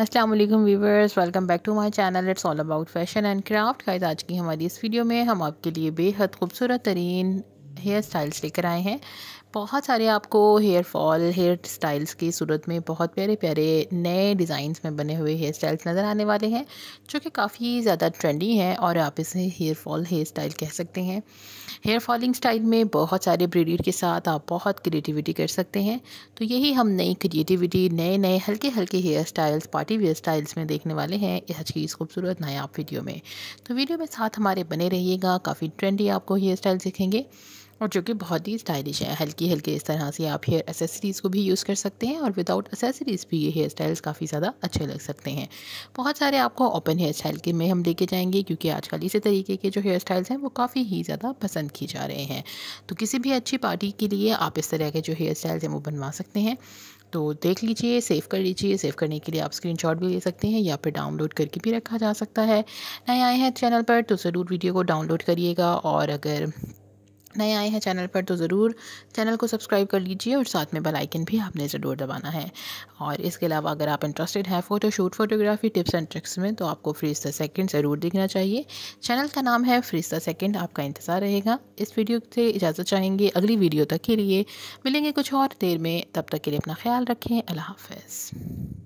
अस्सलाम वालेकुम welcome back to my channel it's all about fashion and craft guys आज की हमारी इस वीडियो में हम आपके लिए बेहद खूबसूरत तरीन हेयर स्टाइल्स लेकर आए हैं बहुत सारे आपको हेयर फॉल हेयर स्टाइल्स की सूरत में बहुत प्यारे प्यारे नए डिज़ाइंस में बने हुए हेयर स्टाइल्स नज़र आने वाले हैं जो कि काफ़ी ज़्यादा ट्रेंडी हैं और आप इसे हेयर फॉल हेयर स्टाइल कह सकते हैं हेयर फॉलिंग स्टाइल में बहुत सारे ब्रीडियर के साथ आप बहुत क्रिएटिविटी कर सकते हैं तो यही हम नई क्रिएटिविटी नए नए हल्के हल्के hair styles party wear styles में देखने वाले हैं आज की इस खूबसूरत आप वीडियो में तो वीडियो में साथ हमारे बने रहिएगा काफ़ी ट्रेंडी आपको हेयर स्टाइल सीखेंगे और जो कि बहुत ही स्टाइलिश है हल्की हल्के इस तरह से आप हेयर एसेसरीज़ को भी यूज़ कर सकते हैं और विदाउट एसेसरीज़ भी ये हेयर स्टाइल्स काफ़ी ज़्यादा अच्छे लग सकते हैं बहुत सारे आपको ओपन हेयर स्टाइल के में हम लेके जाएंगे क्योंकि आजकल इसी तरीके के जो हेयर स्टाइल्स हैं वो काफ़ी ही ज़्यादा पसंद की जा रहे हैं तो किसी भी अच्छी पार्टी के लिए आप इस तरह के जो हेयर स्टाइल्स हैं वो बनवा सकते हैं तो देख लीजिए सेव कर लीजिए सेव करने के लिए आप स्क्रीनशॉट भी ले सकते हैं या फिर डाउनलोड करके भी रखा जा सकता है नए आए हैं चैनल पर तो ज़रूर वीडियो को डाउनलोड करिएगा और अगर नए आए हैं चैनल पर तो ज़रूर चैनल को सब्सक्राइब कर लीजिए और साथ में बेल आइकन भी आपने ज़रूर दबाना है और इसके अलावा अगर आप इंटरेस्टेड हैं photoshoot photography tips and tricks में तो आपको फ्रीज द सेकेंड ज़रूर देखना चाहिए चैनल का नाम है फ्रीज द सेकेंड आपका इंतज़ार रहेगा इस वीडियो से इजाज़त चाहेंगे अगली वीडियो तक के लिए मिलेंगे कुछ और देर में तब तक के लिए अपना ख्याल रखें अल्लाह हाफ